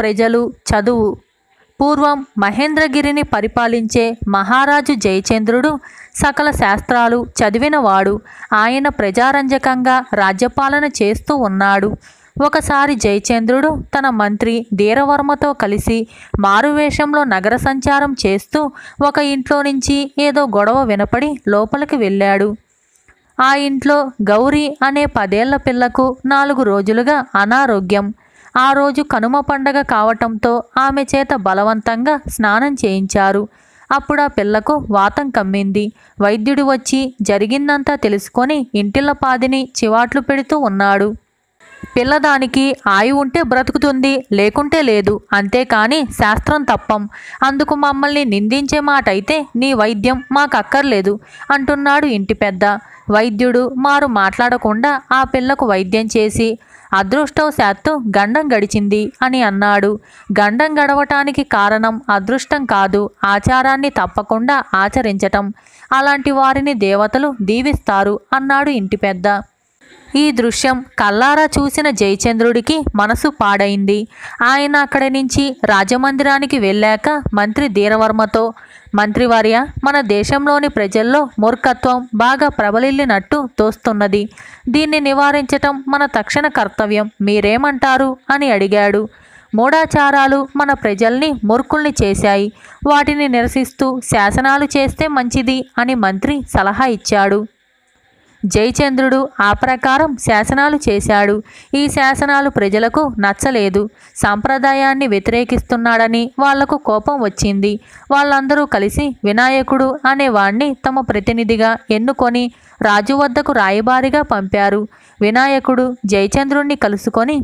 ప్రజలు చదువు పూర్వం మహేంద్రగిరిని పరిపాలించే మహారాజు జయచంద్రుడు సకల శాస్త్రాలు చదివినవాడు ఆయన ప్రజారంజకంగా రాజ్యపాలన చేస్తూ ఉన్నాడు ఒకసారి జయచంద్రుడు తన మంత్రి ధీరవర్మతో కలిసి మారువేషంలో నగర సంచారం చేస్తూ ఒక ఇంట్లో నుంచి ఏదో గొడవ వినపడి లోపలికి వెళ్ళాడు ఆ ఇంట్లో గౌరీ అనే పదేళ్ల పిల్లకు నాలుగు రోజులుగా అనారోగ్యం ఆ రోజు కనుమ పండగ కావటంతో ఆమె చేత బలవంతంగా స్నానం చేయించారు అప్పుడు ఆ పిల్లకు వాతం కమ్మింది వైద్యుడు వచ్చి జరిగిందంతా తెలుసుకొని పాదిని చివాట్లు పెడుతూ ఉన్నాడు పిల్లదానికి ఆయు ఉంటే బ్రతుకుతుంది లేకుంటే లేదు అంతేకాని శాస్త్రం తప్పం అందుకు మమ్మల్ని నిందించే మాట అయితే నీ వైద్యం మాకక్కర్లేదు అంటున్నాడు ఇంటి పెద్ద వైద్యుడు మారు మాట్లాడకుండా ఆ పిల్లకు వైద్యం చేసి అదృష్టవశాత్తు గండం గడిచింది అని అన్నాడు గండం గడవటానికి కారణం అదృష్టం కాదు ఆచారాన్ని తప్పకుండా ఆచరించటం అలాంటి వారిని దేవతలు దీవిస్తారు అన్నాడు ఇంటి పెద్ద ఈ దృశ్యం కల్లారా చూసిన జయచంద్రుడికి మనసు పాడైంది ఆయన అక్కడి నుంచి రాజమందిరానికి వెళ్ళాక మంత్రి ధీరవర్మతో మంత్రివార్య మన దేశంలోని ప్రజల్లో మూర్ఖత్వం బాగా ప్రబలిల్లినట్టు తోస్తున్నది దీన్ని నివారించటం మన తక్షణ కర్తవ్యం మీరేమంటారు అని అడిగాడు మూఢాచారాలు మన ప్రజల్ని మూర్ఖుల్ని చేశాయి వాటిని నిరసిస్తూ శాసనాలు చేస్తే మంచిది అని మంత్రి సలహా ఇచ్చాడు జయచంద్రుడు ఆ ప్రకారం శాసనాలు చేశాడు ఈ శాసనాలు ప్రజలకు నచ్చలేదు సాంప్రదాయాన్ని వ్యతిరేకిస్తున్నాడని వాళ్లకు కోపం వచ్చింది వాళ్ళందరూ కలిసి వినాయకుడు అనే వాణ్ణి తమ ప్రతినిధిగా ఎన్నుకొని రాజు వద్దకు రాయబారిగా పంపారు వినాయకుడు జయచంద్రుణ్ణి కలుసుకొని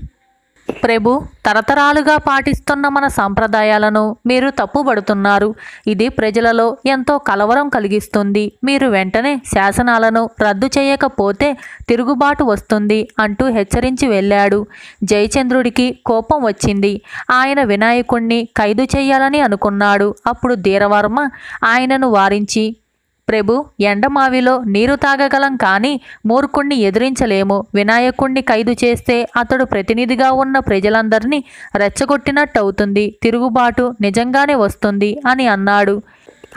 ప్రభు తరతరాలుగా పాటిస్తున్న మన సాంప్రదాయాలను మీరు తప్పుబడుతున్నారు ఇది ప్రజలలో ఎంతో కలవరం కలిగిస్తుంది మీరు వెంటనే శాసనాలను రద్దు చేయకపోతే తిరుగుబాటు వస్తుంది అంటూ హెచ్చరించి వెళ్ళాడు జయచంద్రుడికి కోపం వచ్చింది ఆయన వినాయకుణ్ణి ఖైదు చేయాలని అనుకున్నాడు అప్పుడు ధీరవర్మ ఆయనను వారించి ప్రభు ఎండమావిలో నీరు తాగగలం కానీ మూర్ఖుణ్ణి ఎదిరించలేము వినాయకుణ్ణి ఖైదు చేస్తే అతడు ప్రతినిధిగా ఉన్న ప్రజలందరినీ రెచ్చగొట్టినట్టు అవుతుంది తిరుగుబాటు నిజంగానే వస్తుంది అని అన్నాడు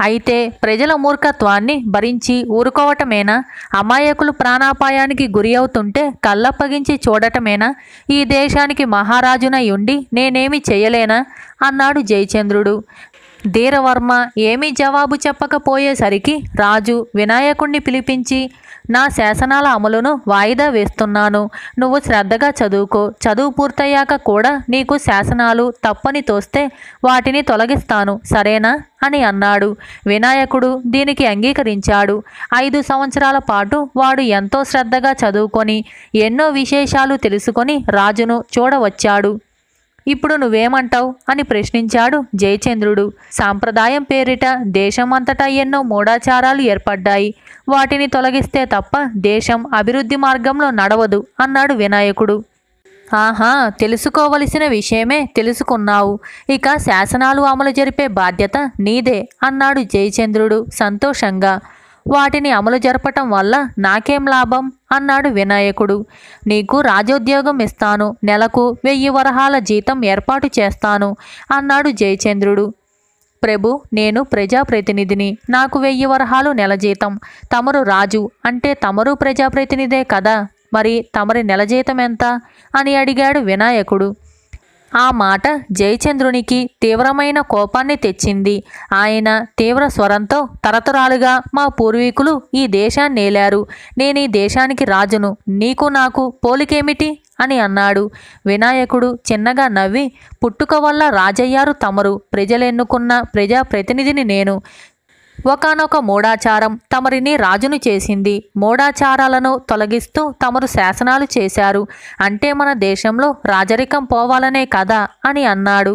అయితే ప్రజల మూర్ఖత్వాన్ని భరించి ఊరుకోవటమేనా అమాయకులు ప్రాణాపాయానికి గురి అవుతుంటే కళ్ళప్పగించి చూడటమేనా ఈ దేశానికి మహారాజునై ఉండి నేనేమి చేయలేనా అన్నాడు జయచంద్రుడు ధీరవర్మ ఏమీ జవాబు చెప్పకపోయేసరికి రాజు వినాయకుణ్ణి పిలిపించి నా శాసనాల అమలును వాయిదా వేస్తున్నాను నువ్వు శ్రద్ధగా చదువుకో చదువు పూర్తయ్యాక కూడా నీకు శాసనాలు తప్పని తోస్తే వాటిని తొలగిస్తాను సరేనా అని అన్నాడు వినాయకుడు దీనికి అంగీకరించాడు ఐదు సంవత్సరాల పాటు వాడు ఎంతో శ్రద్ధగా చదువుకొని ఎన్నో విశేషాలు తెలుసుకొని రాజును చూడవచ్చాడు ఇప్పుడు నువ్వేమంటావు అని ప్రశ్నించాడు జయచంద్రుడు సాంప్రదాయం పేరిట దేశమంతటా ఎన్నో మూఢాచారాలు ఏర్పడ్డాయి వాటిని తొలగిస్తే తప్ప దేశం అభివృద్ధి మార్గంలో నడవదు అన్నాడు వినాయకుడు ఆహా తెలుసుకోవలసిన విషయమే తెలుసుకున్నావు ఇక శాసనాలు అమలు జరిపే బాధ్యత నీదే అన్నాడు జయచంద్రుడు సంతోషంగా వాటిని అమలు జరపటం వల్ల నాకేం లాభం అన్నాడు వినాయకుడు నీకు రాజోద్యోగం ఇస్తాను నెలకు వెయ్యి వరహాల జీతం ఏర్పాటు చేస్తాను అన్నాడు జయచంద్రుడు ప్రభు నేను ప్రజాప్రతినిధిని నాకు వెయ్యి వరహాలు నెల జీతం తమరు రాజు అంటే తమరు ప్రజాప్రతినిధే కదా మరి తమరి నెల జీతం ఎంత అని అడిగాడు వినాయకుడు ఆ మాట జయచంద్రునికి తీవ్రమైన కోపాన్ని తెచ్చింది ఆయన తీవ్ర స్వరంతో తరతరాలుగా మా పూర్వీకులు ఈ దేశాన్ని నేలారు నేను ఈ దేశానికి రాజును నీకు నాకు పోలికేమిటి అని అన్నాడు వినాయకుడు చిన్నగా నవ్వి పుట్టుక వల్ల రాజయ్యారు తమరు ప్రజలెన్నుకున్న ప్రజాప్రతినిధిని నేను ఒకనొక మూఢాచారం తమరిని రాజును చేసింది మూఢాచారాలను తొలగిస్తూ తమరు శాసనాలు చేశారు అంటే మన దేశంలో రాజరికం పోవాలనే కదా అని అన్నాడు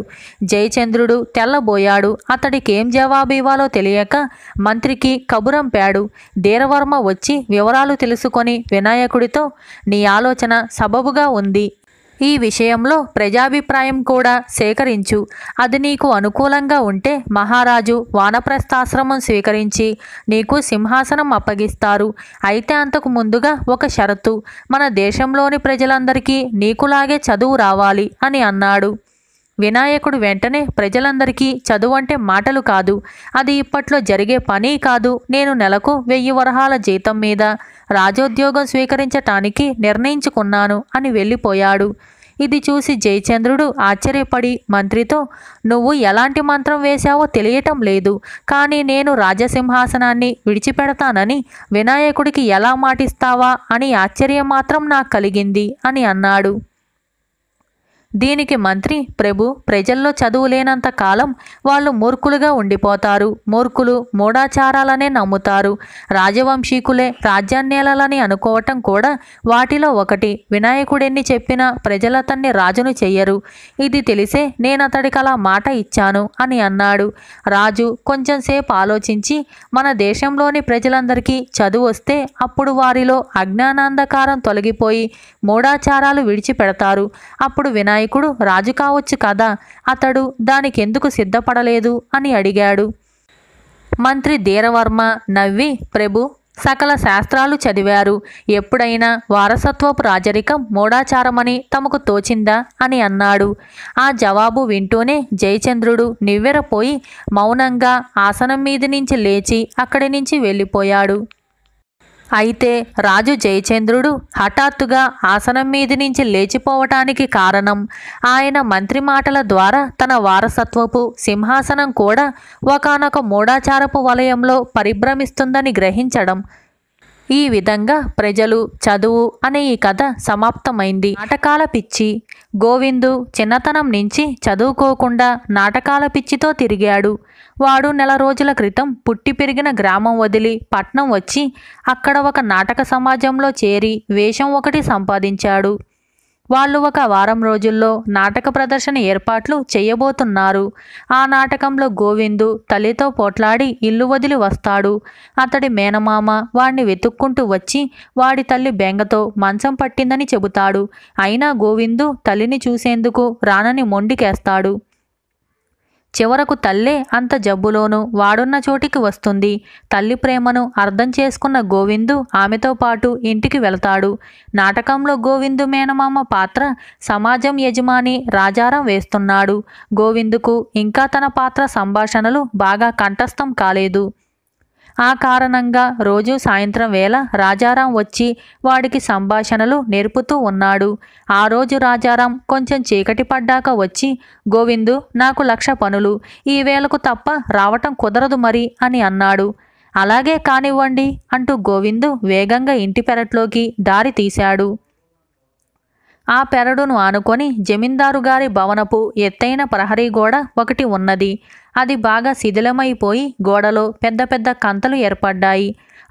జయచంద్రుడు తెల్లబోయాడు అతడికి ఏం జవాబు ఇవ్వాలో తెలియక మంత్రికి కబురంపాడు ధీరవర్మ వచ్చి వివరాలు తెలుసుకొని వినాయకుడితో నీ ఆలోచన సబబుగా ఉంది ఈ విషయంలో ప్రజాభిప్రాయం కూడా సేకరించు అది నీకు అనుకూలంగా ఉంటే మహారాజు వానప్రస్థాశ్రమం స్వీకరించి నీకు సింహాసనం అప్పగిస్తారు అయితే అంతకు ముందుగా ఒక షరతు మన దేశంలోని ప్రజలందరికీ నీకులాగే చదువు రావాలి అని అన్నాడు వినాయకుడు వెంటనే ప్రజలందరికీ చదువు అంటే మాటలు కాదు అది ఇప్పట్లో జరిగే పని కాదు నేను నెలకు వెయ్యి వరహాల జీతం మీద రాజోద్యోగం స్వీకరించటానికి నిర్ణయించుకున్నాను అని వెళ్ళిపోయాడు ఇది చూసి జయచంద్రుడు ఆశ్చర్యపడి మంత్రితో నువ్వు ఎలాంటి మంత్రం వేశావో తెలియటం లేదు కానీ నేను రాజసింహాసనాన్ని విడిచిపెడతానని వినాయకుడికి ఎలా మాటిస్తావా అని ఆశ్చర్యం మాత్రం నాకు కలిగింది అని అన్నాడు దీనికి మంత్రి ప్రభు ప్రజల్లో చదువు లేనంత కాలం వాళ్ళు మూర్ఖులుగా ఉండిపోతారు మూర్ఖులు మూఢాచారాలనే నమ్ముతారు రాజవంశీకులే రాజ్యాన్యాలని అనుకోవటం కూడా వాటిలో ఒకటి వినాయకుడెన్ని చెప్పినా ప్రజలతన్ని రాజును చెయ్యరు ఇది తెలిసే నేనతడికి అలా మాట ఇచ్చాను అని అన్నాడు రాజు కొంచెంసేపు ఆలోచించి మన దేశంలోని ప్రజలందరికీ చదువు వస్తే అప్పుడు వారిలో అజ్ఞానాంధకారం తొలగిపోయి మూఢాచారాలు విడిచిపెడతారు అప్పుడు వినాయకుడు నాయకుడు రాజు కావచ్చు కదా అతడు దానికెందుకు సిద్ధపడలేదు అని అడిగాడు మంత్రి ధీరవర్మ నవ్వి ప్రభు సకల శాస్త్రాలు చదివారు ఎప్పుడైనా వారసత్వపు రాజరికం మూఢాచారమని తమకు తోచిందా అని అన్నాడు ఆ జవాబు వింటూనే జయచంద్రుడు నివ్వెరపోయి మౌనంగా ఆసనం మీద నుంచి లేచి అక్కడి నుంచి వెళ్ళిపోయాడు అయితే రాజు జయచంద్రుడు హఠాత్తుగా ఆసనం మీది నుంచి లేచిపోవటానికి కారణం ఆయన మంత్రి మాటల ద్వారా తన వారసత్వపు సింహాసనం కూడా ఒకనొక మూఢాచారపు వలయంలో పరిభ్రమిస్తుందని గ్రహించడం ఈ విధంగా ప్రజలు చదువు అనే ఈ కథ సమాప్తమైంది నాటకాల పిచ్చి గోవిందు చిన్నతనం నుంచి చదువుకోకుండా నాటకాల పిచ్చితో తిరిగాడు వాడు నెల రోజుల క్రితం పుట్టి పెరిగిన గ్రామం వదిలి పట్నం వచ్చి అక్కడ ఒక నాటక సమాజంలో చేరి వేషం ఒకటి సంపాదించాడు వాళ్ళు ఒక వారం రోజుల్లో నాటక ప్రదర్శన ఏర్పాట్లు చేయబోతున్నారు ఆ నాటకంలో గోవిందు తల్లితో పోట్లాడి ఇల్లు వదిలి వస్తాడు అతడి మేనమామ వాడిని వెతుక్కుంటూ వచ్చి వాడి తల్లి బెంగతో మంచం పట్టిందని చెబుతాడు అయినా గోవిందు తల్లిని చూసేందుకు రానని మొండికేస్తాడు చివరకు తల్లే అంత జబ్బులోనూ వాడున్న చోటికి వస్తుంది తల్లి ప్రేమను అర్థం చేసుకున్న గోవిందు ఆమెతో పాటు ఇంటికి వెళతాడు నాటకంలో గోవిందు మేనమామ పాత్ర సమాజం యజమాని రాజారం వేస్తున్నాడు గోవిందుకు ఇంకా తన పాత్ర సంభాషణలు బాగా కంఠస్థం కాలేదు ఆ కారణంగా రోజు సాయంత్రం వేళ రాజారాం వచ్చి వాడికి సంభాషణలు నేర్పుతూ ఉన్నాడు ఆ రోజు రాజారాం కొంచెం చీకటి పడ్డాక వచ్చి గోవిందు నాకు లక్ష పనులు ఈ వేళకు తప్ప రావటం కుదరదు మరి అని అన్నాడు అలాగే కానివ్వండి అంటూ గోవిందు వేగంగా ఇంటి పెరట్లోకి దారి తీశాడు ఆ పెరడును ఆనుకొని జమీందారు గారి భవనపు ఎత్తైన ప్రహరీ గోడ ఒకటి ఉన్నది అది బాగా శిథిలమైపోయి గోడలో పెద్ద పెద్ద కంతలు ఏర్పడ్డాయి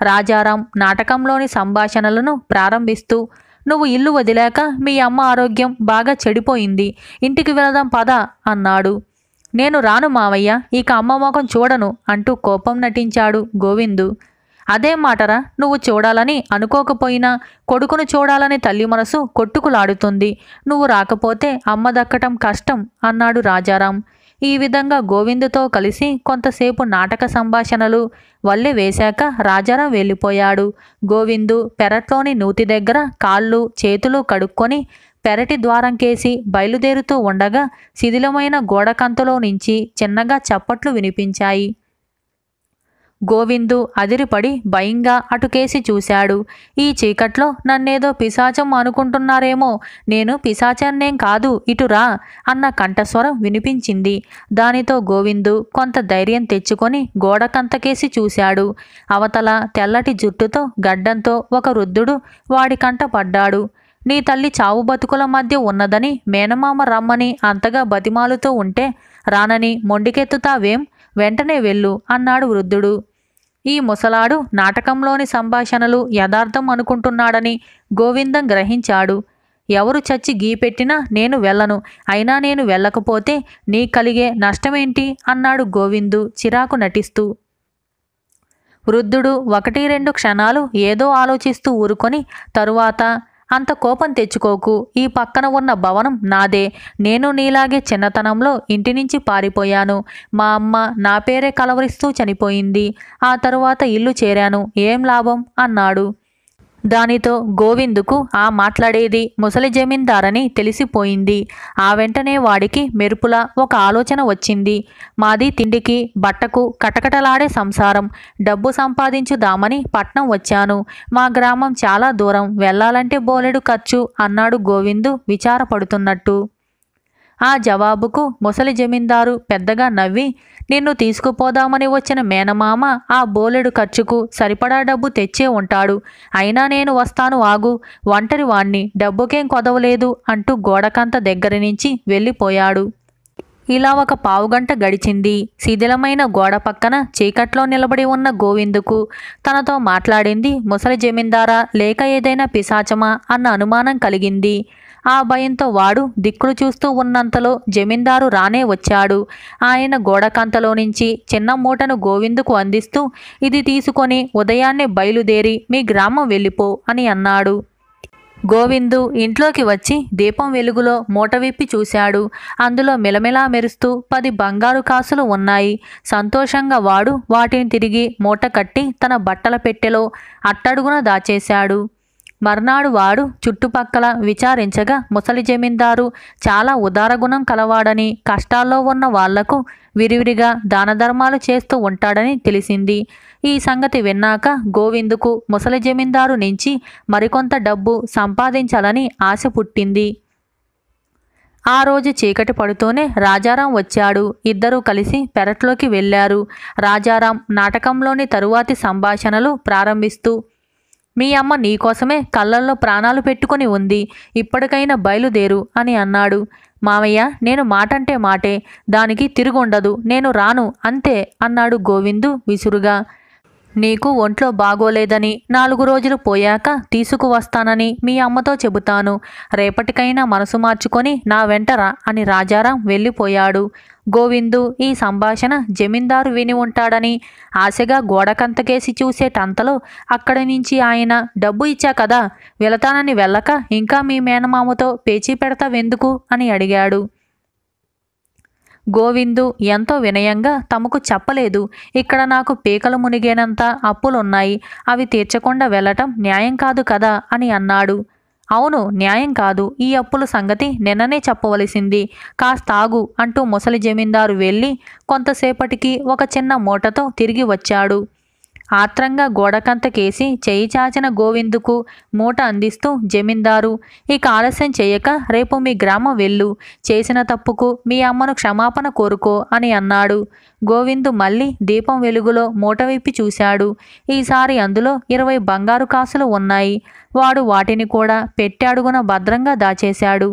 రాజారాం నాటకంలోని సంభాషణలను ప్రారంభిస్తూ నువ్వు ఇల్లు వదిలేక మీ అమ్మ ఆరోగ్యం బాగా చెడిపోయింది ఇంటికి వెళదాం పద అన్నాడు నేను రాను మావయ్య ఇక అమ్మ మొఖం చూడను అంటూ కోపం నటించాడు గోవిందు అదే మాటరా నువ్వు చూడాలని అనుకోకపోయినా కొడుకును చూడాలని తల్లి మనసు కొట్టుకులాడుతుంది నువ్వు రాకపోతే అమ్మ దక్కటం కష్టం అన్నాడు రాజారాం ఈ విధంగా గోవిందుతో కలిసి కొంతసేపు నాటక సంభాషణలు వల్లే వేశాక రాజారాం వెళ్ళిపోయాడు గోవిందు పెరట్లోని నూతి దగ్గర కాళ్ళు చేతులు కడుక్కొని పెరటి ద్వారం కేసి బయలుదేరుతూ ఉండగా శిథిలమైన గోడకంతలో నుంచి చిన్నగా చప్పట్లు వినిపించాయి గోవిందు అదిరిపడి భయంగా అటుకేసి చూశాడు ఈ చీకట్లో నన్నేదో పిశాచం అనుకుంటున్నారేమో నేను పిశాచన్నేం కాదు ఇటురా అన్న కంఠస్వరం వినిపించింది దానితో గోవిందు కొంత ధైర్యం తెచ్చుకొని గోడకంతకేసి చూశాడు అవతల తెల్లటి జుట్టుతో గడ్డంతో ఒక వృద్ధుడు వాడి కంట పడ్డాడు నీ తల్లి చావు బతుకుల మధ్య ఉన్నదని మేనమామ రమ్మని అంతగా బతిమాలుతూ ఉంటే రానని మొండికెత్తుతావేం వెంటనే వెళ్ళు అన్నాడు వృద్ధుడు ఈ ముసలాడు నాటకంలోని సంభాషణలు యథార్థం అనుకుంటున్నాడని గోవిందం గ్రహించాడు ఎవరు చచ్చి గీపెట్టినా నేను వెళ్ళను అయినా నేను వెళ్ళకపోతే నీ కలిగే నష్టమేంటి అన్నాడు గోవిందు చిరాకు నటిస్తూ వృద్ధుడు ఒకటి రెండు క్షణాలు ఏదో ఆలోచిస్తూ ఊరుకొని తరువాత అంత కోపం తెచ్చుకోకు ఈ పక్కన ఉన్న భవనం నాదే నేను నీలాగే చిన్నతనంలో ఇంటి నుంచి పారిపోయాను మా అమ్మ నా పేరే కలవరిస్తూ చనిపోయింది ఆ తరువాత ఇల్లు చేరాను ఏం లాభం అన్నాడు దానితో గోవిందుకు ఆ మాట్లాడేది ముసలి జమీందారని తెలిసిపోయింది ఆ వెంటనే వాడికి మెరుపుల ఒక ఆలోచన వచ్చింది మాది తిండికి బట్టకు కటకటలాడే సంసారం డబ్బు సంపాదించుదామని పట్నం వచ్చాను మా గ్రామం చాలా దూరం వెళ్ళాలంటే బోలెడు ఖర్చు అన్నాడు గోవిందు విచారపడుతున్నట్టు ఆ జవాబుకు ముసలి జమీందారు పెద్దగా నవ్వి నిన్ను తీసుకుపోదామని వచ్చిన మేనమామ ఆ బోలెడు ఖర్చుకు సరిపడా డబ్బు తెచ్చే ఉంటాడు అయినా నేను వస్తాను ఆగు ఒంటరి వాణ్ణి డబ్బుకేం కొదవలేదు అంటూ గోడకంత దగ్గర నుంచి వెళ్ళిపోయాడు ఇలా ఒక పావుగంట గడిచింది శిథిలమైన గోడ పక్కన చీకట్లో నిలబడి ఉన్న గోవిందుకు తనతో మాట్లాడింది ముసలి జమీందారా లేక ఏదైనా పిశాచమా అన్న అనుమానం కలిగింది ఆ భయంతో వాడు దిక్కులు చూస్తూ ఉన్నంతలో జమీందారు రానే వచ్చాడు ఆయన గోడకంతలో నుంచి చిన్న మూటను గోవిందుకు అందిస్తూ ఇది తీసుకొని ఉదయాన్నే బయలుదేరి మీ గ్రామం వెళ్ళిపో అని అన్నాడు గోవిందు ఇంట్లోకి వచ్చి దీపం వెలుగులో మూట విప్పి చూశాడు అందులో మెలమెలా మెరుస్తూ పది బంగారు కాసులు ఉన్నాయి సంతోషంగా వాడు వాటిని తిరిగి మూట కట్టి తన బట్టల పెట్టెలో అట్టడుగున దాచేశాడు మర్నాడు వాడు చుట్టుపక్కల విచారించగా ముసలి జమీందారు చాలా ఉదారగుణం కలవాడని కష్టాల్లో ఉన్న వాళ్లకు విరివిరిగా దానధర్మాలు చేస్తూ ఉంటాడని తెలిసింది ఈ సంగతి విన్నాక గోవిందుకు ముసలి జమీందారు నుంచి మరికొంత డబ్బు సంపాదించాలని ఆశ పుట్టింది ఆ రోజు చీకటి పడుతూనే రాజారాం వచ్చాడు ఇద్దరూ కలిసి పెరట్లోకి వెళ్ళారు రాజారాం నాటకంలోని తరువాతి సంభాషణలు ప్రారంభిస్తూ మీ అమ్మ నీకోసమే కళ్ళల్లో ప్రాణాలు పెట్టుకుని ఉంది ఇప్పటికైనా బయలుదేరు అని అన్నాడు మామయ్య నేను మాటంటే మాటే దానికి తిరుగుండదు నేను రాను అంతే అన్నాడు గోవిందు విసురుగా నీకు ఒంట్లో బాగోలేదని నాలుగు రోజులు పోయాక తీసుకువస్తానని మీ అమ్మతో చెబుతాను రేపటికైనా మనసు మార్చుకొని నా వెంటరా అని రాజారాం వెళ్ళిపోయాడు గోవిందు ఈ సంభాషణ జమీందారు విని ఉంటాడని ఆశగా గోడకంతకేసి చూసేటంతలో అక్కడి నుంచి ఆయన డబ్బు ఇచ్చా కదా వెళతానని వెళ్ళక ఇంకా మీ మేనమామతో పేచీ పెడతావెందుకు అని అడిగాడు గోవిందు ఎంతో వినయంగా తమకు చెప్పలేదు ఇక్కడ నాకు పీకలు మునిగేనంత అప్పులున్నాయి అవి తీర్చకుండా వెళ్ళటం న్యాయం కాదు కదా అని అన్నాడు అవును న్యాయం కాదు ఈ అప్పుల సంగతి నిన్ననే చెప్పవలసింది కాస్తాగు అంటూ ముసలి జమీందారు వెళ్ళి కొంతసేపటికి ఒక చిన్న మూటతో తిరిగి వచ్చాడు ఆత్రంగా కేసి చేయి చాచిన గోవిందుకు మూట అందిస్తూ జమీందారు ఇక ఆలస్యం చేయక రేపు మీ గ్రామం వెళ్ళు చేసిన తప్పుకు మీ అమ్మను క్షమాపణ కోరుకో అని అన్నాడు గోవిందు మళ్ళీ దీపం వెలుగులో మూట విప్పి చూశాడు ఈసారి అందులో ఇరవై బంగారు కాసులు ఉన్నాయి వాడు వాటిని కూడా పెట్టాడుగున భద్రంగా దాచేశాడు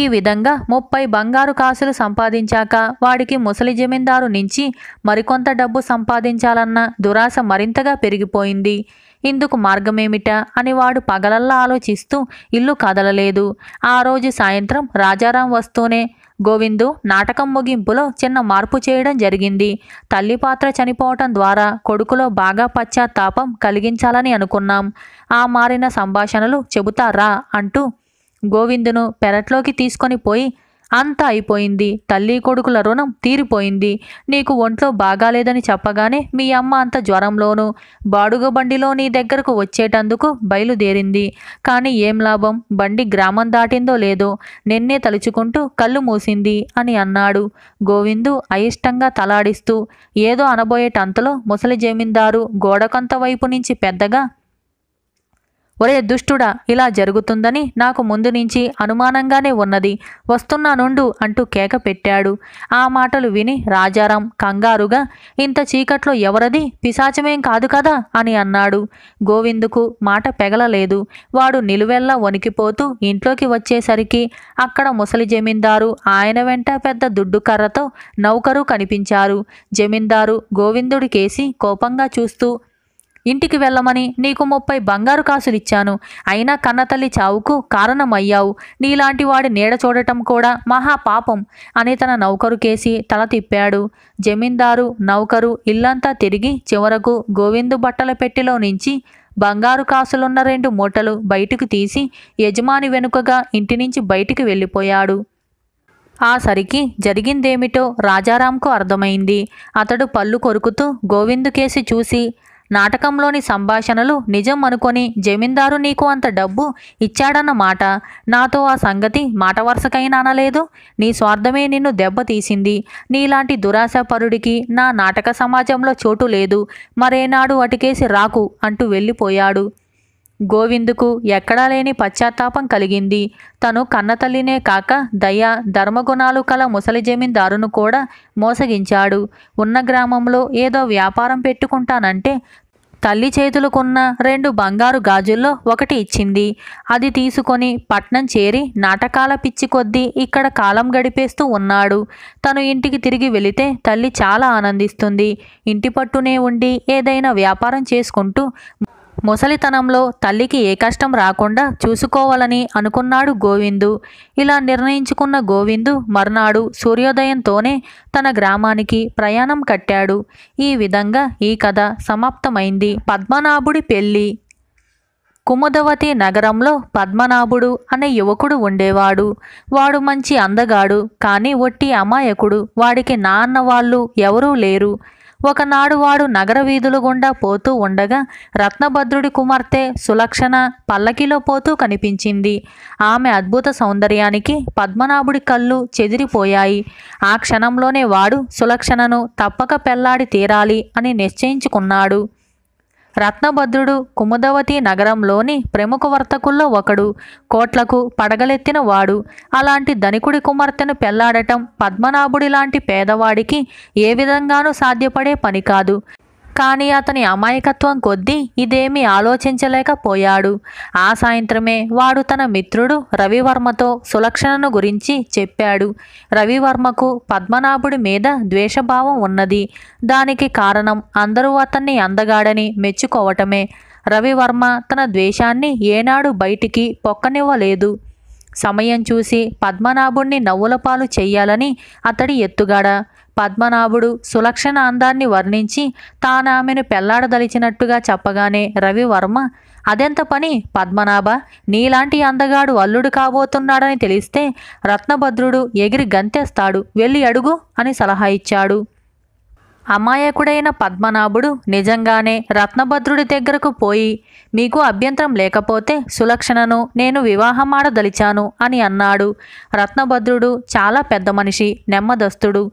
ఈ విధంగా ముప్పై బంగారు కాసులు సంపాదించాక వాడికి ముసలి జమీందారు నుంచి మరికొంత డబ్బు సంపాదించాలన్న దురాశ మరింతగా పెరిగిపోయింది ఇందుకు మార్గమేమిటా అని వాడు పగలల్లా ఆలోచిస్తూ ఇల్లు కదలలేదు ఆ రోజు సాయంత్రం రాజారాం వస్తూనే గోవిందు నాటకం ముగింపులో చిన్న మార్పు చేయడం జరిగింది తల్లి పాత్ర చనిపోవటం ద్వారా కొడుకులో బాగా పశ్చాత్తాపం కలిగించాలని అనుకున్నాం ఆ మారిన సంభాషణలు చెబుతారా అంటూ గోవిందును పెరట్లోకి తీసుకొని పోయి అంతా అయిపోయింది తల్లి కొడుకుల రుణం తీరిపోయింది నీకు ఒంట్లో బాగాలేదని చెప్పగానే మీ అమ్మ అంత జ్వరంలోనూ బాడుగ బండిలో నీ దగ్గరకు వచ్చేటందుకు బయలుదేరింది కానీ ఏం లాభం బండి గ్రామం దాటిందో లేదో నిన్నే తలుచుకుంటూ కళ్ళు మూసింది అని అన్నాడు గోవిందు అయిష్టంగా తలాడిస్తూ ఏదో అనబోయేటంతలో ముసలి జమీందారు గోడకంత వైపు నుంచి పెద్దగా ఒరే దుష్టుడా ఇలా జరుగుతుందని నాకు ముందు నుంచి అనుమానంగానే ఉన్నది వస్తున్నానుండు నుండు అంటూ కేక పెట్టాడు ఆ మాటలు విని రాజారాం కంగారుగా ఇంత చీకట్లో ఎవరది పిశాచమేం కాదు కదా అని అన్నాడు గోవిందుకు మాట పెగలలేదు వాడు నిలువెల్లా వణికిపోతూ ఇంట్లోకి వచ్చేసరికి అక్కడ ముసలి జమీందారు ఆయన వెంట పెద్ద దుడ్డు కర్రతో నౌకరు కనిపించారు జమీందారు గోవిందుడికేసి కోపంగా చూస్తూ ఇంటికి వెళ్ళమని నీకు ముప్పై బంగారు కాసులిచ్చాను అయినా కన్నతల్లి చావుకు కారణమయ్యావు నీలాంటి వాడి నీడ చూడటం కూడా మహా పాపం అని తన నౌకరు కేసి తల తిప్పాడు జమీందారు నౌకరు ఇల్లంతా తిరిగి చివరకు గోవిందు బట్టల పెట్టెలో నుంచి బంగారు కాసులున్న రెండు మూటలు బయటకు తీసి యజమాని వెనుకగా ఇంటి నుంచి బయటికి వెళ్ళిపోయాడు ఆ సరికి జరిగిందేమిటో రాజారాంకు అర్థమైంది అతడు పళ్ళు కొరుకుతూ గోవిందు కేసి చూసి నాటకంలోని సంభాషణలు నిజం అనుకొని జమీందారు నీకు అంత డబ్బు ఇచ్చాడన్న మాట నాతో ఆ సంగతి మాట వరుసకైనా అనలేదు నీ స్వార్థమే నిన్ను దెబ్బతీసింది నీలాంటి దురాశపరుడికి నా నాటక సమాజంలో చోటు లేదు మరేనాడు అటుకేసి రాకు అంటూ వెళ్ళిపోయాడు గోవిందుకు ఎక్కడా లేని పశ్చాత్తాపం కలిగింది తను కన్నతల్లినే కాక దయా ధర్మగుణాలు కల ముసలి జమీందారును కూడా మోసగించాడు ఉన్న గ్రామంలో ఏదో వ్యాపారం పెట్టుకుంటానంటే తల్లి చేతులకున్న రెండు బంగారు గాజుల్లో ఒకటి ఇచ్చింది అది తీసుకొని పట్నం చేరి నాటకాల పిచ్చి కొద్దీ ఇక్కడ కాలం గడిపేస్తూ ఉన్నాడు తను ఇంటికి తిరిగి వెళితే తల్లి చాలా ఆనందిస్తుంది ఇంటి పట్టునే ఉండి ఏదైనా వ్యాపారం చేసుకుంటూ ముసలితనంలో తల్లికి ఏ కష్టం రాకుండా చూసుకోవాలని అనుకున్నాడు గోవిందు ఇలా నిర్ణయించుకున్న గోవిందు మర్నాడు సూర్యోదయంతోనే తన గ్రామానికి ప్రయాణం కట్టాడు ఈ విధంగా ఈ కథ సమాప్తమైంది పద్మనాభుడి పెళ్ళి కుముదవతి నగరంలో పద్మనాభుడు అనే యువకుడు ఉండేవాడు వాడు మంచి అందగాడు కానీ ఒట్టి అమాయకుడు వాడికి నాన్న వాళ్ళు ఎవరూ లేరు ఒకనాడు వాడు నగర వీధులు గుండా పోతూ ఉండగా రత్నభద్రుడి కుమార్తె సులక్షణ పల్లకిలో పోతూ కనిపించింది ఆమె అద్భుత సౌందర్యానికి పద్మనాభుడి కళ్ళు చెదిరిపోయాయి ఆ క్షణంలోనే వాడు సులక్షణను తప్పక పెళ్లాడి తీరాలి అని నిశ్చయించుకున్నాడు రత్నభద్రుడు కుముదవతి నగరంలోని ప్రముఖ వర్తకుల్లో ఒకడు కోట్లకు పడగలెత్తిన వాడు అలాంటి ధనికుడి కుమార్తెను పెళ్లాడటం పద్మనాభుడి లాంటి పేదవాడికి ఏ విధంగానూ సాధ్యపడే పని కాదు కానీ అతని అమాయకత్వం కొద్దీ ఇదేమీ ఆలోచించలేకపోయాడు ఆ సాయంత్రమే వాడు తన మిత్రుడు రవివర్మతో సులక్షణను గురించి చెప్పాడు రవివర్మకు పద్మనాభుడి మీద ద్వేషభావం ఉన్నది దానికి కారణం అందరూ అతన్ని అందగాడని మెచ్చుకోవటమే రవివర్మ తన ద్వేషాన్ని ఏనాడు బయటికి పొక్కనివ్వలేదు సమయం చూసి పద్మనాభుణ్ణి నవ్వులపాలు చెయ్యాలని అతడి ఎత్తుగాడ పద్మనాభుడు సులక్షణ అందాన్ని వర్ణించి తానామెను పెళ్లాడదలిచినట్టుగా చెప్పగానే రవివర్మ అదెంత పని పద్మనాభ నీలాంటి అందగాడు అల్లుడు కాబోతున్నాడని తెలిస్తే రత్నభద్రుడు ఎగిరి గంతేస్తాడు వెళ్ళి అడుగు అని సలహా ఇచ్చాడు అమాయకుడైన పద్మనాభుడు నిజంగానే రత్నభద్రుడి దగ్గరకు పోయి మీకు అభ్యంతరం లేకపోతే సులక్షణను నేను వివాహమాడదలిచాను అని అన్నాడు రత్నభద్రుడు చాలా పెద్ద మనిషి నెమ్మదస్తుడు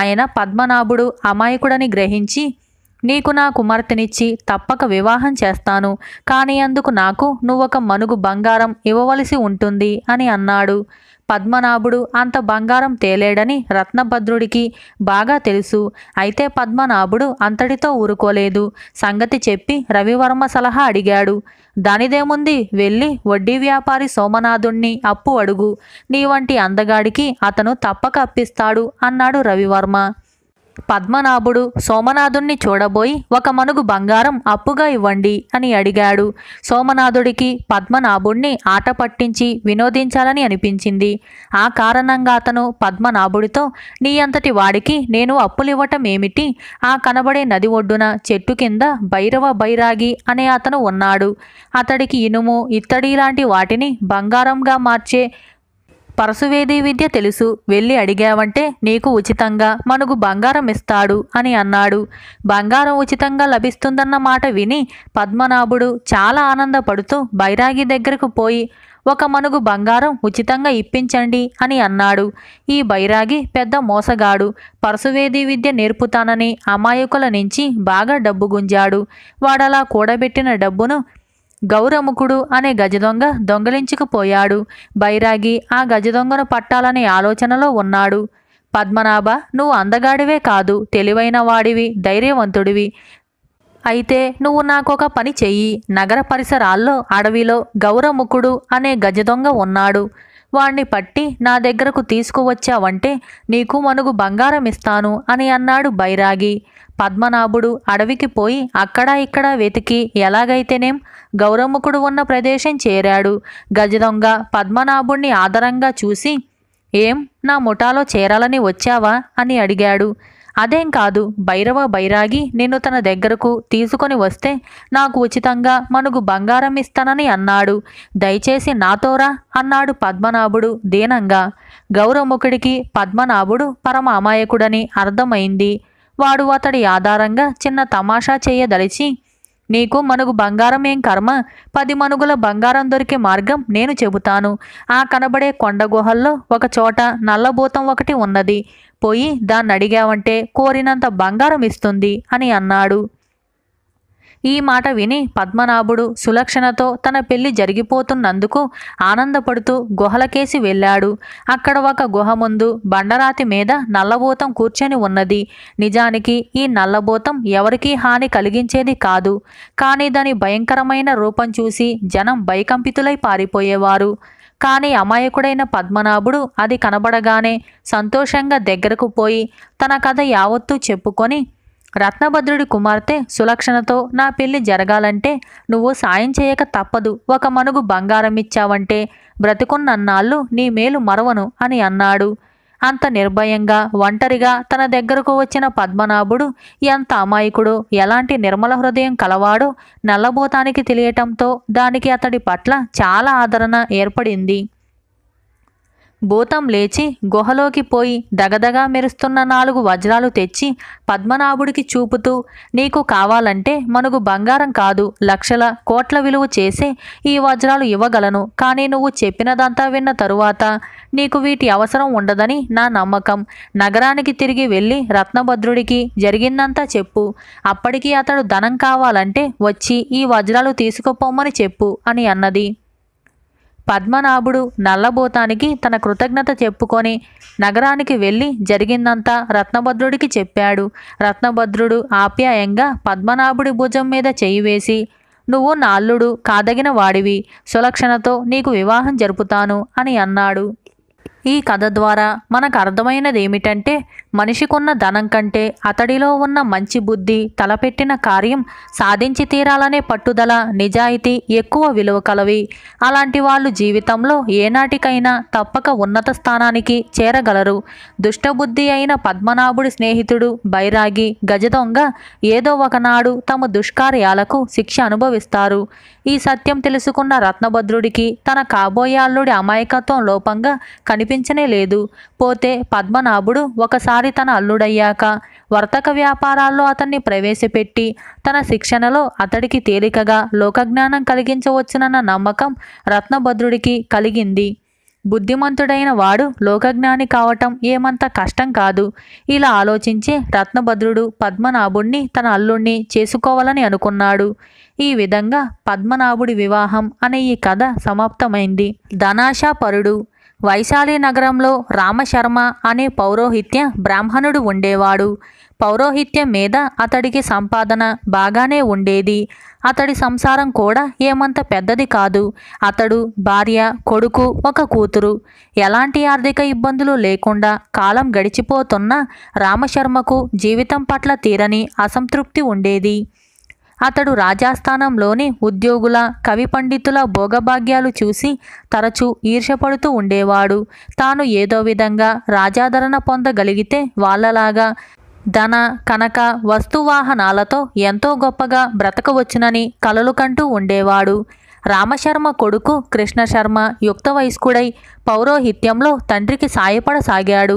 ఆయన పద్మనాభుడు అమాయకుడని గ్రహించి నీకు నా కుమార్తెనిచ్చి తప్పక వివాహం చేస్తాను కానీ అందుకు నాకు నువ్వొక మనుగు బంగారం ఇవ్వవలసి ఉంటుంది అని అన్నాడు పద్మనాభుడు అంత బంగారం తేలేడని రత్నభద్రుడికి బాగా తెలుసు అయితే పద్మనాభుడు అంతటితో ఊరుకోలేదు సంగతి చెప్పి రవివర్మ సలహా అడిగాడు దానిదేముంది వెళ్ళి వడ్డీ వ్యాపారి సోమనాథుణ్ణి అప్పు అడుగు నీ వంటి అందగాడికి అతను తప్పక అప్పిస్తాడు అన్నాడు రవివర్మ పద్మనాభుడు సోమనాథుణ్ణి చూడబోయి ఒక మనుగు బంగారం అప్పుగా ఇవ్వండి అని అడిగాడు సోమనాథుడికి పద్మనాభుణ్ణి ఆట పట్టించి వినోదించాలని అనిపించింది ఆ కారణంగా అతను పద్మనాభుడితో నీ అంతటి వాడికి నేను అప్పులివ్వటం ఏమిటి ఆ కనబడే నది ఒడ్డున చెట్టు కింద భైరవ బైరాగి అనే అతను ఉన్నాడు అతడికి ఇనుము ఇత్తడి లాంటి వాటిని బంగారంగా మార్చే పరశువేది విద్య తెలుసు వెళ్ళి అడిగావంటే నీకు ఉచితంగా మనకు బంగారం ఇస్తాడు అని అన్నాడు బంగారం ఉచితంగా లభిస్తుందన్న మాట విని పద్మనాభుడు చాలా ఆనందపడుతూ బైరాగి దగ్గరకు పోయి ఒక మనుగు బంగారం ఉచితంగా ఇప్పించండి అని అన్నాడు ఈ బైరాగి పెద్ద మోసగాడు పరశువేది విద్య నేర్పుతానని అమాయకుల నుంచి బాగా డబ్బు గుంజాడు వాడలా కూడబెట్టిన డబ్బును గౌరముఖుడు అనే గజదొంగ దొంగలించుకుపోయాడు బైరాగి ఆ గజదొంగను పట్టాలనే ఆలోచనలో ఉన్నాడు పద్మనాభ నువ్వు అందగాడివే కాదు తెలివైన వాడివి ధైర్యవంతుడివి అయితే నువ్వు నాకొక పని చెయ్యి నగర పరిసరాల్లో అడవిలో గౌరముఖుడు అనే గజదొంగ ఉన్నాడు వాణ్ణి పట్టి నా దగ్గరకు తీసుకువచ్చావంటే నీకు మనుగు బంగారం ఇస్తాను అని అన్నాడు బైరాగి పద్మనాభుడు అడవికి పోయి అక్కడా ఇక్కడా వెతికి ఎలాగైతేనేం గౌరముఖుడు ఉన్న ప్రదేశం చేరాడు గజదొంగ పద్మనాభుణ్ణి ఆదరంగా చూసి ఏం నా ముఠాలో చేరాలని వచ్చావా అని అడిగాడు అదేం కాదు భైరవ బైరాగి నిన్ను తన దగ్గరకు తీసుకొని వస్తే నాకు ఉచితంగా మనకు బంగారం ఇస్తానని అన్నాడు దయచేసి నాతోరా అన్నాడు పద్మనాభుడు దీనంగా గౌరవముఖుడికి పద్మనాభుడు పరమ అమాయకుడని అర్థమైంది వాడు అతడి ఆధారంగా చిన్న తమాషా చేయదలిచి నీకు మనుగు బంగారం ఏం కర్మ పది మనుగుల బంగారం దొరికే మార్గం నేను చెబుతాను ఆ కనబడే కొండ గుహల్లో ఒక చోట నల్లభూతం ఒకటి ఉన్నది పోయి దాన్ని అడిగావంటే కోరినంత బంగారం ఇస్తుంది అని అన్నాడు ఈ మాట విని పద్మనాభుడు సులక్షణతో తన పెళ్లి జరిగిపోతున్నందుకు ఆనందపడుతూ గుహలకేసి వెళ్ళాడు అక్కడ ఒక గుహ ముందు బండరాతి మీద నల్లబోతం కూర్చొని ఉన్నది నిజానికి ఈ నల్లబోతం ఎవరికీ హాని కలిగించేది కాదు కానీ దాని భయంకరమైన రూపం చూసి జనం భయకంపితులై పారిపోయేవారు కానీ అమాయకుడైన పద్మనాభుడు అది కనబడగానే సంతోషంగా దగ్గరకు పోయి తన కథ యావత్తూ చెప్పుకొని రత్నభద్రుడి కుమార్తె సులక్షణతో నా పెళ్లి జరగాలంటే నువ్వు సాయం చేయక తప్పదు ఒక మనుగు బంగారం ఇచ్చావంటే బ్రతుకున్నన్నాళ్ళు నీ మేలు మరవను అని అన్నాడు అంత నిర్భయంగా ఒంటరిగా తన దగ్గరకు వచ్చిన పద్మనాభుడు ఎంత అమాయకుడు ఎలాంటి నిర్మల హృదయం కలవాడో నల్లబోతానికి తెలియటంతో దానికి అతడి పట్ల చాలా ఆదరణ ఏర్పడింది భూతం లేచి గుహలోకి పోయి దగదగా మెరుస్తున్న నాలుగు వజ్రాలు తెచ్చి పద్మనాభుడికి చూపుతూ నీకు కావాలంటే మనకు బంగారం కాదు లక్షల కోట్ల విలువ చేసే ఈ వజ్రాలు ఇవ్వగలను కానీ నువ్వు చెప్పినదంతా విన్న తరువాత నీకు వీటి అవసరం ఉండదని నా నమ్మకం నగరానికి తిరిగి వెళ్ళి రత్నభద్రుడికి జరిగిందంతా చెప్పు అప్పటికి అతడు ధనం కావాలంటే వచ్చి ఈ వజ్రాలు తీసుకుపోమని చెప్పు అని అన్నది పద్మనాభుడు నల్లబోతానికి తన కృతజ్ఞత చెప్పుకొని నగరానికి వెళ్ళి జరిగిందంతా రత్నభద్రుడికి చెప్పాడు రత్నభద్రుడు ఆప్యాయంగా పద్మనాభుడి భుజం మీద చేయి వేసి నువ్వు నాల్లుడు కాదగిన వాడివి సులక్షణతో నీకు వివాహం జరుపుతాను అని అన్నాడు ఈ కథ ద్వారా మనకు అర్థమైనది ఏమిటంటే మనిషికున్న ధనం కంటే అతడిలో ఉన్న మంచి బుద్ధి తలపెట్టిన కార్యం సాధించి తీరాలనే పట్టుదల నిజాయితీ ఎక్కువ విలువ కలవి అలాంటి వాళ్ళు జీవితంలో ఏనాటికైనా తప్పక ఉన్నత స్థానానికి చేరగలరు దుష్టబుద్ధి అయిన పద్మనాభుడి స్నేహితుడు బైరాగి గజదొంగ ఏదో ఒకనాడు తమ దుష్కార్యాలకు శిక్ష అనుభవిస్తారు ఈ సత్యం తెలుసుకున్న రత్నభద్రుడికి తన కాబోయే అల్లుడి అమాయకత్వం లోపంగా కనిపి కనిపించనే లేదు పోతే పద్మనాభుడు ఒకసారి తన అల్లుడయ్యాక వర్తక వ్యాపారాల్లో అతన్ని ప్రవేశపెట్టి తన శిక్షణలో అతడికి తేలికగా లోకజ్ఞానం కలిగించవచ్చునన్న నమ్మకం రత్నభద్రుడికి కలిగింది బుద్ధిమంతుడైన వాడు లోకజ్ఞాని కావటం ఏమంత కష్టం కాదు ఇలా ఆలోచించి రత్నభద్రుడు పద్మనాభుణ్ణి తన అల్లుణ్ణి చేసుకోవాలని అనుకున్నాడు ఈ విధంగా పద్మనాభుడి వివాహం అనే ఈ కథ సమాప్తమైంది ధనాశాపరుడు వైశాలి నగరంలో రామశర్మ అనే పౌరోహిత్య బ్రాహ్మణుడు ఉండేవాడు పౌరోహిత్యం మీద అతడికి సంపాదన బాగానే ఉండేది అతడి సంసారం కూడా ఏమంత పెద్దది కాదు అతడు భార్య కొడుకు ఒక కూతురు ఎలాంటి ఆర్థిక ఇబ్బందులు లేకుండా కాలం గడిచిపోతున్న రామశర్మకు జీవితం పట్ల తీరని అసంతృప్తి ఉండేది అతడు రాజాస్థానంలోని ఉద్యోగుల కవి పండితుల భోగభాగ్యాలు చూసి తరచూ ఈర్షపడుతూ ఉండేవాడు తాను ఏదో విధంగా రాజాదరణ పొందగలిగితే వాళ్ళలాగా ధన కనక వస్తువాహనాలతో ఎంతో గొప్పగా బ్రతకవచ్చునని కలలు కంటూ ఉండేవాడు రామశర్మ కొడుకు కృష్ణశర్మ యుక్త వయస్కుడై పౌరోహిత్యంలో తండ్రికి సాయపడసాగాడు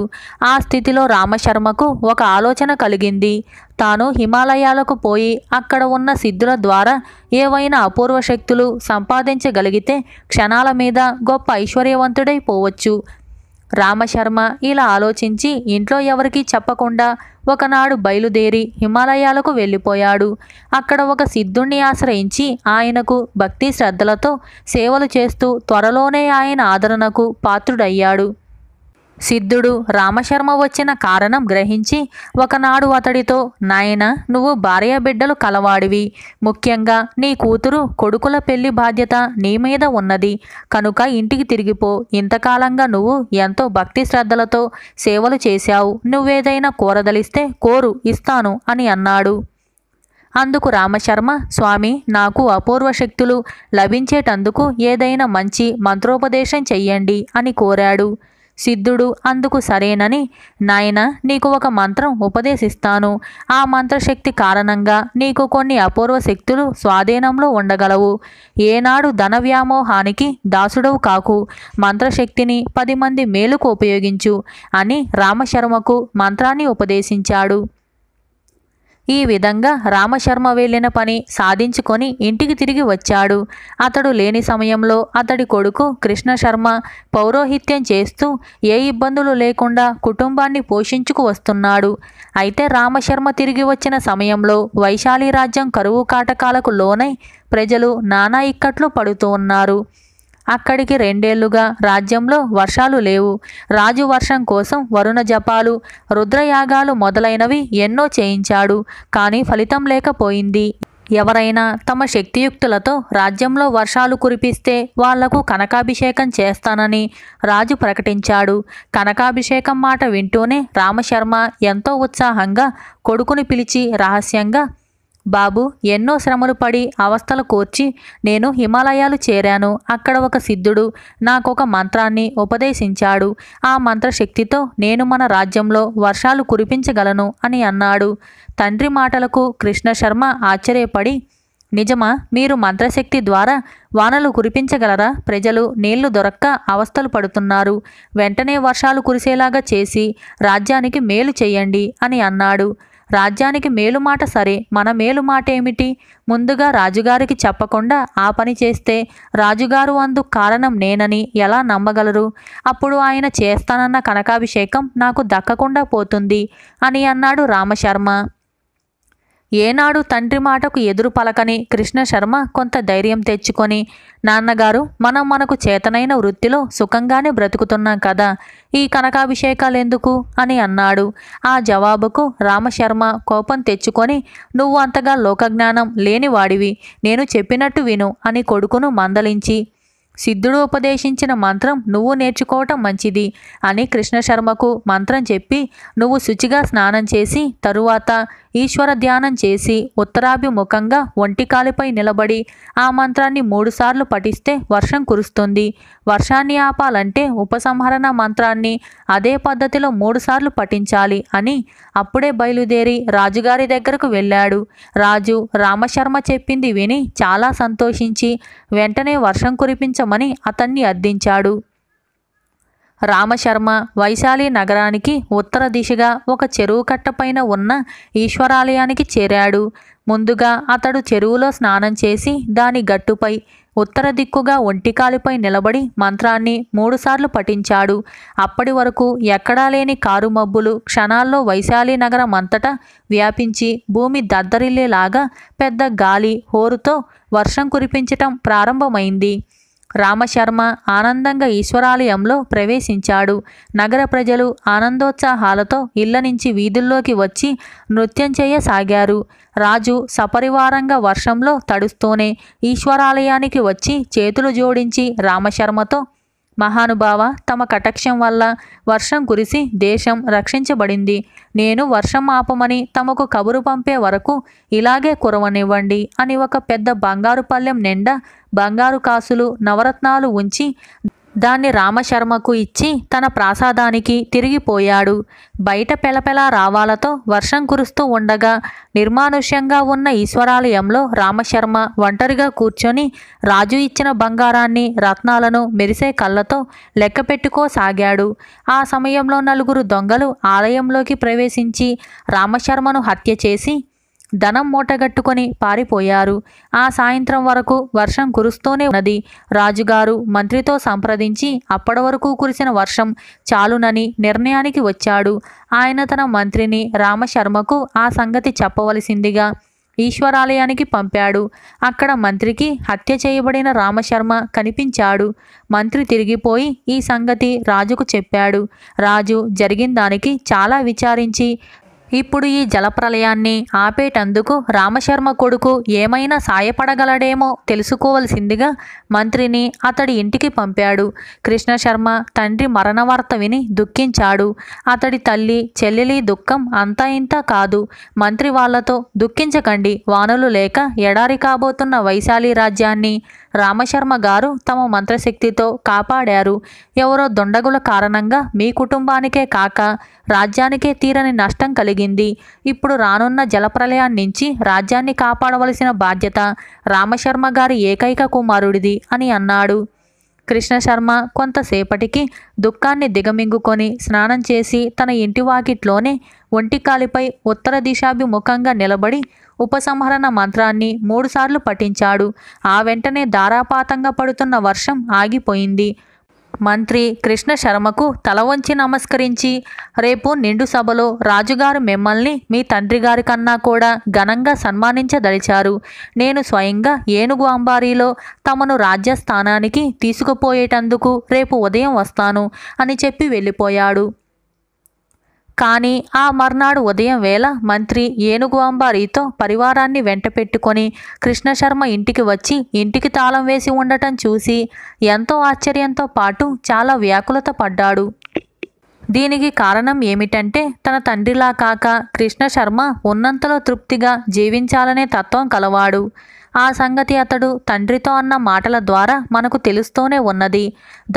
ఆ స్థితిలో రామశర్మకు ఒక ఆలోచన కలిగింది తాను హిమాలయాలకు పోయి అక్కడ ఉన్న సిద్ధుల ద్వారా ఏవైనా అపూర్వ శక్తులు సంపాదించగలిగితే క్షణాల మీద గొప్ప ఐశ్వర్యవంతుడై పోవచ్చు రామశర్మ ఇలా ఆలోచించి ఇంట్లో ఎవరికీ చెప్పకుండా ఒకనాడు బయలుదేరి హిమాలయాలకు వెళ్ళిపోయాడు అక్కడ ఒక సిద్ధుణ్ణి ఆశ్రయించి ఆయనకు భక్తి శ్రద్ధలతో సేవలు చేస్తూ త్వరలోనే ఆయన ఆదరణకు పాత్రుడయ్యాడు సిద్ధుడు రామశర్మ వచ్చిన కారణం గ్రహించి ఒకనాడు అతడితో నాయన నువ్వు భార్య బిడ్డలు కలవాడివి ముఖ్యంగా నీ కూతురు కొడుకుల పెళ్లి బాధ్యత నీ మీద ఉన్నది కనుక ఇంటికి తిరిగిపో ఇంతకాలంగా నువ్వు ఎంతో భక్తి శ్రద్ధలతో సేవలు చేశావు నువ్వేదైనా కోరదలిస్తే కోరు ఇస్తాను అని అన్నాడు అందుకు రామశర్మ స్వామి నాకు అపూర్వ శక్తులు లభించేటందుకు ఏదైనా మంచి మంత్రోపదేశం చెయ్యండి అని కోరాడు సిద్ధుడు అందుకు సరేనని నాయన నీకు ఒక మంత్రం ఉపదేశిస్తాను ఆ మంత్రశక్తి కారణంగా నీకు కొన్ని అపూర్వ శక్తులు స్వాధీనంలో ఉండగలవు ఏనాడు ధన వ్యామోహానికి దాసుడవు కాకు మంత్రశక్తిని పది మంది మేలుకు ఉపయోగించు అని రామశర్మకు మంత్రాన్ని ఉపదేశించాడు ఈ విధంగా రామశర్మ వెళ్ళిన పని సాధించుకొని ఇంటికి తిరిగి వచ్చాడు అతడు లేని సమయంలో అతడి కొడుకు కృష్ణశర్మ పౌరోహిత్యం చేస్తూ ఏ ఇబ్బందులు లేకుండా కుటుంబాన్ని పోషించుకు వస్తున్నాడు అయితే రామశర్మ తిరిగి వచ్చిన సమయంలో వైశాలి రాజ్యం కరువు కాటకాలకు లోనై ప్రజలు నానా ఇక్కట్లు పడుతూ ఉన్నారు అక్కడికి రెండేళ్లుగా రాజ్యంలో వర్షాలు లేవు రాజు వర్షం కోసం వరుణ జపాలు రుద్రయాగాలు మొదలైనవి ఎన్నో చేయించాడు కానీ ఫలితం లేకపోయింది ఎవరైనా తమ శక్తియుక్తులతో రాజ్యంలో వర్షాలు కురిపిస్తే వాళ్లకు కనకాభిషేకం చేస్తానని రాజు ప్రకటించాడు కనకాభిషేకం మాట వింటూనే రామశర్మ ఎంతో ఉత్సాహంగా కొడుకుని పిలిచి రహస్యంగా బాబు ఎన్నో శ్రమలు పడి అవస్థలు కోర్చి నేను హిమాలయాలు చేరాను అక్కడ ఒక సిద్ధుడు నాకొక మంత్రాన్ని ఉపదేశించాడు ఆ మంత్రశక్తితో నేను మన రాజ్యంలో వర్షాలు కురిపించగలను అని అన్నాడు తండ్రి మాటలకు కృష్ణ శర్మ ఆశ్చర్యపడి నిజమా మీరు మంత్రశక్తి ద్వారా వానలు కురిపించగలరా ప్రజలు నీళ్లు దొరక్క అవస్థలు పడుతున్నారు వెంటనే వర్షాలు కురిసేలాగా చేసి రాజ్యానికి మేలు చేయండి అని అన్నాడు రాజ్యానికి మేలుమాట సరే మన మేలుమాట ఏమిటి ముందుగా రాజుగారికి చెప్పకుండా ఆ పని చేస్తే రాజుగారు అందు కారణం నేనని ఎలా నమ్మగలరు అప్పుడు ఆయన చేస్తానన్న కనకాభిషేకం నాకు దక్కకుండా పోతుంది అని అన్నాడు రామశర్మ ఏనాడు తండ్రి మాటకు ఎదురు పలకని కృష్ణ శర్మ కొంత ధైర్యం తెచ్చుకొని నాన్నగారు మనం మనకు చేతనైన వృత్తిలో సుఖంగానే బ్రతుకుతున్నాం కదా ఈ కనకాభిషేకాలెందుకు అని అన్నాడు ఆ జవాబుకు రామశర్మ కోపం తెచ్చుకొని నువ్వు అంతగా లోకజ్ఞానం లేనివాడివి నేను చెప్పినట్టు విను అని కొడుకును మందలించి సిద్ధుడు ఉపదేశించిన మంత్రం నువ్వు నేర్చుకోవటం మంచిది అని కృష్ణశర్మకు మంత్రం చెప్పి నువ్వు శుచిగా స్నానం చేసి తరువాత ఈశ్వర ధ్యానం చేసి ఉత్తరాభిముఖంగా ఒంటికాలిపై నిలబడి ఆ మంత్రాన్ని మూడుసార్లు పఠిస్తే వర్షం కురుస్తుంది వర్షాన్ని ఆపాలంటే ఉపసంహరణ మంత్రాన్ని అదే పద్ధతిలో మూడుసార్లు పఠించాలి అని అప్పుడే బయలుదేరి రాజుగారి దగ్గరకు వెళ్ళాడు రాజు రామశర్మ చెప్పింది విని చాలా సంతోషించి వెంటనే వర్షం కురిపించమని అతన్ని అద్దించాడు రామశర్మ వైశాలి నగరానికి ఉత్తర దిశగా ఒక చెరువు కట్టపైన ఉన్న ఈశ్వరాలయానికి చేరాడు ముందుగా అతడు చెరువులో స్నానం చేసి దాని గట్టుపై ఉత్తర దిక్కుగా ఒంటికాలిపై నిలబడి మంత్రాన్ని మూడుసార్లు పఠించాడు అప్పటి వరకు ఎక్కడా లేని కారు మబ్బులు క్షణాల్లో వైశాలి నగరం అంతటా వ్యాపించి భూమి దద్దరిల్లేలాగా పెద్ద గాలి హోరుతో వర్షం కురిపించటం ప్రారంభమైంది రామశర్మ ఆనందంగా ఈశ్వరాలయంలో ప్రవేశించాడు నగర ప్రజలు ఆనందోత్సాహాలతో ఇళ్ల నుంచి వీధుల్లోకి వచ్చి నృత్యం చేయసాగారు రాజు సపరివారంగా వర్షంలో తడుస్తూనే ఈశ్వరాలయానికి వచ్చి చేతులు జోడించి రామశర్మతో మహానుభావ తమ కటక్షం వల్ల వర్షం కురిసి దేశం రక్షించబడింది నేను వర్షం ఆపమని తమకు కబురు పంపే వరకు ఇలాగే కురవనివ్వండి అని ఒక పెద్ద బంగారు పల్లెం నిండా బంగారు కాసులు నవరత్నాలు ఉంచి దాన్ని రామశర్మకు ఇచ్చి తన ప్రాసాదానికి తిరిగిపోయాడు బయట పెలపెల రావాలతో వర్షం కురుస్తూ ఉండగా నిర్మానుష్యంగా ఉన్న ఈశ్వరాలయంలో రామశర్మ ఒంటరిగా కూర్చొని రాజు ఇచ్చిన బంగారాన్ని రత్నాలను మెరిసే కళ్ళతో లెక్కపెట్టుకోసాగాడు ఆ సమయంలో నలుగురు దొంగలు ఆలయంలోకి ప్రవేశించి రామశర్మను హత్య చేసి ధనం మూటగట్టుకొని పారిపోయారు ఆ సాయంత్రం వరకు వర్షం కురుస్తూనే ఉన్నది రాజుగారు మంత్రితో సంప్రదించి అప్పటి వరకు కురిసిన వర్షం చాలునని నిర్ణయానికి వచ్చాడు ఆయన తన మంత్రిని రామశర్మకు ఆ సంగతి చెప్పవలసిందిగా ఈశ్వరాలయానికి పంపాడు అక్కడ మంత్రికి హత్య చేయబడిన రామశర్మ కనిపించాడు మంత్రి తిరిగిపోయి ఈ సంగతి రాజుకు చెప్పాడు రాజు జరిగిన దానికి చాలా విచారించి ఇప్పుడు ఈ జలప్రలయాన్ని ఆపేటందుకు రామశర్మ కొడుకు ఏమైనా సాయపడగలడేమో తెలుసుకోవలసిందిగా మంత్రిని అతడి ఇంటికి పంపాడు కృష్ణశర్మ తండ్రి మరణవార్త విని దుఃఖించాడు అతడి తల్లి చెల్లెలి దుఃఖం అంతా ఇంత కాదు మంత్రి వాళ్లతో దుఃఖించకండి వానలు లేక ఎడారి కాబోతున్న వైశాలి రాజ్యాన్ని రామశర్మ గారు తమ మంత్రశక్తితో కాపాడారు ఎవరో దొండగుల కారణంగా మీ కుటుంబానికే కాక రాజ్యానికే తీరని నష్టం కలిగి కలిగింది ఇప్పుడు రానున్న జలప్రలయం నుంచి రాజ్యాన్ని కాపాడవలసిన బాధ్యత రామశర్మ గారి ఏకైక కుమారుడిది అని అన్నాడు కృష్ణశర్మ కొంతసేపటికి దుఃఖాన్ని దిగమింగుకొని స్నానం చేసి తన ఇంటి వాకిట్లోనే ఒంటికాలిపై ఉత్తర దిశాభిముఖంగా నిలబడి ఉపసంహరణ మంత్రాన్ని మూడుసార్లు పఠించాడు ఆ వెంటనే ధారాపాతంగా పడుతున్న వర్షం ఆగిపోయింది మంత్రి కృష్ణ శర్మకు తల వంచి నమస్కరించి రేపు నిండు సభలో రాజుగారు మిమ్మల్ని మీ తండ్రి గారి కన్నా కూడా ఘనంగా సన్మానించదలిచారు నేను స్వయంగా ఏనుగు అంబారీలో తమను రాజ్యస్థానానికి తీసుకుపోయేటందుకు రేపు ఉదయం వస్తాను అని చెప్పి వెళ్ళిపోయాడు కానీ ఆ మర్నాడు ఉదయం వేళ మంత్రి ఏనుగు అంబారీతో పరివారాన్ని వెంట పెట్టుకొని కృష్ణశర్మ ఇంటికి వచ్చి ఇంటికి తాళం వేసి ఉండటం చూసి ఎంతో ఆశ్చర్యంతో పాటు చాలా వ్యాకులత పడ్డాడు దీనికి కారణం ఏమిటంటే తన తండ్రిలా కాక కృష్ణశర్మ ఉన్నంతలో తృప్తిగా జీవించాలనే తత్వం కలవాడు ఆ సంగతి అతడు తండ్రితో అన్న మాటల ద్వారా మనకు తెలుస్తూనే ఉన్నది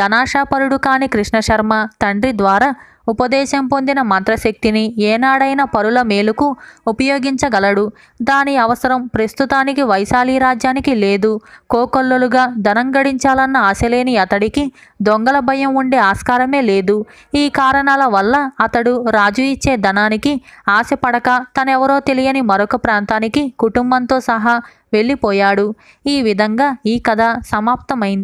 ధనాశాపరుడు కాని కృష్ణశర్మ తండ్రి ద్వారా ఉపదేశం పొందిన మంత్రశక్తిని ఏనాడైనా పరుల మేలుకు ఉపయోగించగలడు దాని అవసరం ప్రస్తుతానికి వైశాలి రాజ్యానికి లేదు కోకొల్లలుగా ధనం గడించాలన్న ఆశలేని అతడికి దొంగల భయం ఉండే ఆస్కారమే లేదు ఈ కారణాల వల్ల అతడు రాజు ఇచ్చే ధనానికి ఆశపడక తనెవరో తెలియని మరొక ప్రాంతానికి కుటుంబంతో సహా వెళ్ళిపోయాడు ఈ విధంగా ఈ కథ సమాప్తమైంది